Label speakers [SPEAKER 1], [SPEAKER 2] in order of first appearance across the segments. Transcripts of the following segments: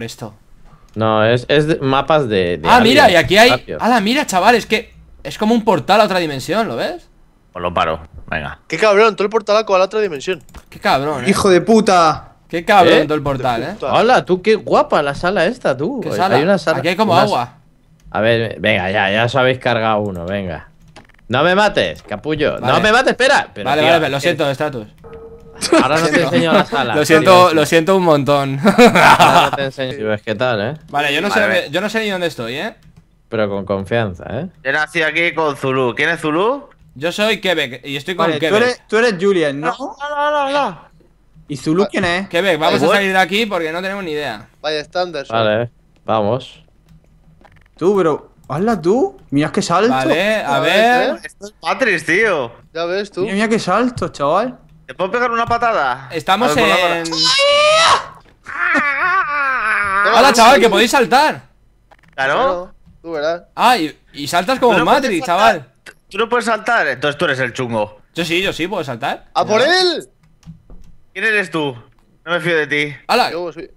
[SPEAKER 1] esto. No, es, es mapas de, Ah, mira, y aquí hay... la mira, chaval, es que es como un portal a otra dimensión, ¿lo ves? Pues lo paro, venga. Qué cabrón, todo el portal a la otra dimensión. Qué cabrón, ¿eh? Hijo de puta. Qué cabrón ¿Eh? todo el portal, ¿eh? Hola, tú, qué guapa la sala esta, tú. Hay una Aquí hay como agua. A ver, venga, ya, ya os habéis cargado uno, venga. No me mates, capullo. No me mates, espera. vale, vale, lo siento, estatus. Ahora no te enseño la sala. Lo siento, lo siento un montón. te enseño. Si ves qué tal, ¿eh? Vale, yo no, Sé, yo no sé ni dónde estoy, ¿eh? Pero con confianza, ¿eh? Yo nací aquí con Zulu. ¿Quién es Zulu? Yo soy Quebec y estoy con Quebec. Tú eres, tú Julian, ¿no? ¡Hala, hala, hala! ¿Y Zulu quién es? Quebec, vamos a salir de aquí porque no tenemos ni idea. Vaya estándar. Vale, vamos. Tú, pero... ¡Hala, tú! ¡Mira qué salto! Vale, a, ver. Esto es Patris, tío. Ya ves tú. Mira, mira qué salto, chaval. ¿Te puedo pegar una patada? Estamos en... ¡Hala, chaval, que podéis saltar! Claro. Tú ¿verdad? Ah, y, saltas como un Matrix, chaval. Tú no puedes saltar, entonces tú eres el chungo. Yo sí, yo sí, puedo saltar. ¡A por él! ¿Quién eres tú? No me fío de ti. ¡Hala! Yo soy...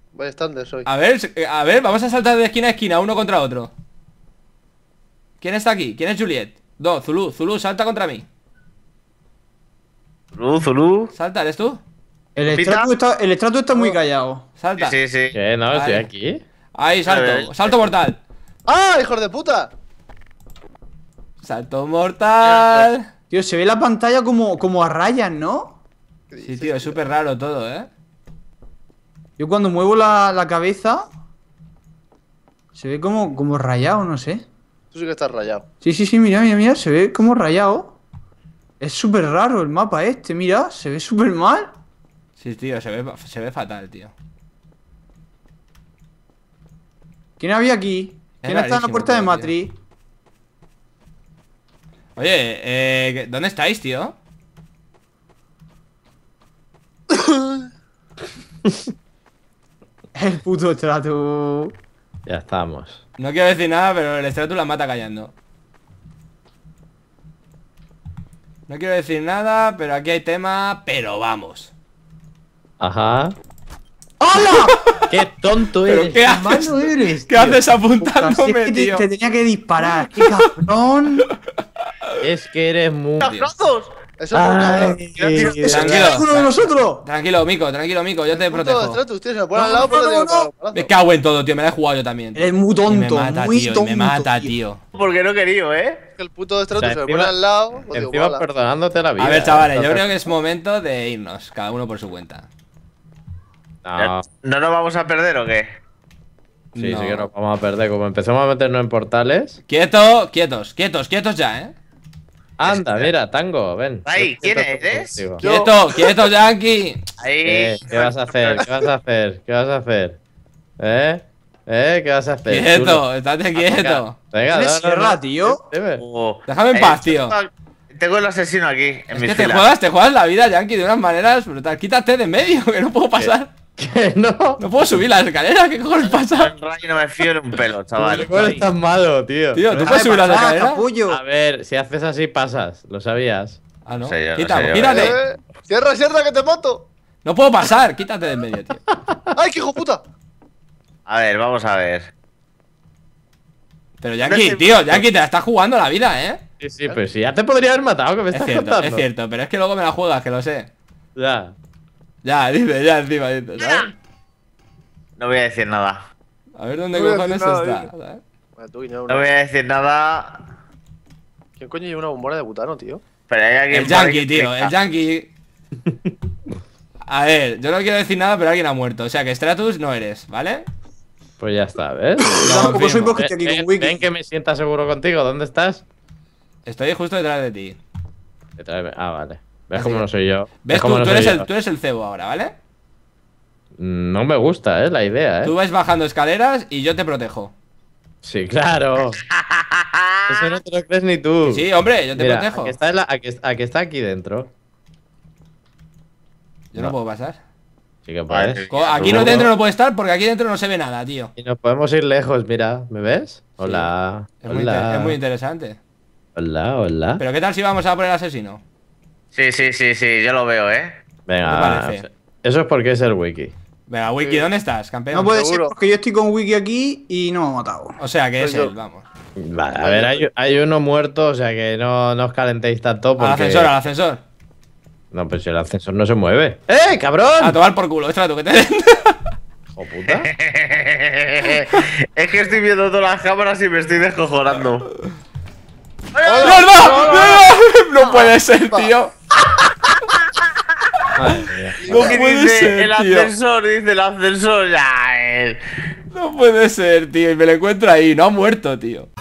[SPEAKER 1] soy. A ver, a ver, vamos a saltar de esquina a esquina, uno contra otro. ¿Quién está aquí? ¿Quién es Juliet? Dos. Zulu, Zulu, salta contra mí. Zulu, Zulu. Salta, ¿eres tú? El estrato, está, muy oh. callado. Salta. Sí, sí. ¿Qué? No, estoy aquí. Ahí, salto. Salto mortal. ¡Ah, hijos de puta! Salto mortal. Pues. Tío, se ve la pantalla como, como a rayas, ¿no? Sí, tío, es súper raro todo, ¿eh? Yo cuando muevo la, cabeza se ve como, como rayado, no sé. Tú sí que estás rayado. Sí, sí, sí, mira, mira, mira, se ve como rayado. Es súper raro el mapa este, mira, se ve súper mal. Sí, tío, se ve, se ve fatal, tío. ¿Quién había aquí? ¿Quién está en la puerta de Matriz? Oye, eh, ¿dónde estáis, tío? el puto stratu Ya estamos. No quiero decir nada, pero el estrato la mata callando. No quiero decir nada, pero aquí hay tema, pero vamos. Ajá. ¡Hola! ¡Qué tonto eres! qué haces? Eres, ¿Qué haces apuntándome, tío? Te, tenía que disparar. ¡Qué cabrón! Es que eres muy... ¡Los eso es Tranquilo, Mico, tranquilo, Mico, yo te protejo. Trato, ustedes no, al lado, por Me cago en todo, tío, me la he jugado yo también. Es muy tonto, me mata, tío, Me mata, tío. Porque no quería, querido, ¿eh? El puto de Stratus se me pone al lado. Pues encima perdonándote la vida. A ver, ¿eh? chavales, yo creo que es momento de irnos, cada uno por su cuenta. ¿No, ¿No nos vamos a perder o qué? Sí, sí que nos vamos a perder. Como empezamos a meternos en portales. Quietos, quietos, quietos, quietos ya, ¿eh? Anda, este, mira, tango, ven. Ahí, ¿quién eres? Quieto, quieto, Yankee. Ahí. Eh, ¿Qué vas a hacer? ¿Qué vas a hacer? ¿Qué vas a hacer? ¿Eh? ¿Eh? ¿Qué vas a hacer? Quieto, estate ah, quieto. Venga, no, cierra, tío? Oh. Déjame en eh, paz, tío. Tengo el asesino aquí, es que te juegas, te juegas la vida, Yankee, de unas maneras brutales. Quítate de medio, que no puedo pasar. ¿Qué? ¿No? ¿No puedo subir la escalera? ¿Qué cojones pasa? rayo no me fío en un pelo, chaval. ¿Qué cojones tan malo, tío? Tío, ¿tú puedes subir la escalera A ver, si haces así pasas, lo sabías. Ah, ¿no? Sí, no mírale. ¿eh? cierra, cierra, que te mato. No puedo pasar, quítate de en medio, tío. ¡Ay, qué hijo puta! A ver, vamos a ver. Pero Jackie, tío, Jackie, te la estás jugando la vida, ¿eh? Sí, sí, pues sí, ya te podría haber matado, que me es estás cierto, Es cierto, pero es que luego me la juegas, que lo sé. Ya. Ya, dime ya encima, dice, ¿sabes? No voy a decir nada. A ver dónde cojones está. no, voy a decir nada. ¿Quién coño lleva una bombona de butano, tío? Pero hay alguien el Yankee, tío, el Yankee. A ver, yo no quiero decir nada, pero alguien ha muerto. O sea que Stratus no eres, ¿vale? Pues ya está, ¿ves? como soy eh, eh, Ven que me sienta seguro contigo. ¿Dónde estás? Estoy justo detrás de ti. Detrás de... Ah, vale. Ves cómo no soy yo. ¿Ves, tú, eres el, cebo ahora, ¿vale? No me gusta, es ¿eh? la idea, ¿eh? Tú vas bajando escaleras y yo te protejo. Sí, claro. Eso no te lo crees ni tú. Sí, hombre, yo te protejo. A está aquí dentro. Yo no, puedo pasar. Sí que puedes. Ah, aquí no dentro no puede estar porque aquí dentro no se ve nada, tío. Y nos podemos ir lejos, mira, ¿me ves? Hola. Es, hola. Muy es, Muy interesante. Hola, hola. Pero ¿qué tal si vamos a por el asesino? Sí, sí, sí, sí, yo lo veo, ¿eh? Venga, eso es porque es el wiki. Venga, Wiki, ¿dónde estás, campeón? No puede ser porque yo estoy con Wiki aquí y no me he matado. O sea, que es el vamos. Vale, a ver, hay, uno muerto, o sea que no, no os calentéis tanto Al ascensor, al ascensor. No, pero si el ascensor no se mueve. ¡Eh, cabrón! A tomar por culo, extra tú que te... ¡Hijo puta! es que estoy viendo todas las cámaras y me estoy descojonando. ¡No, no! no puede ser, tío! No puede ser, el ascensor, dice el ascensor. ya No puede ser, tío. Y me lo encuentro ahí. No ha muerto, tío.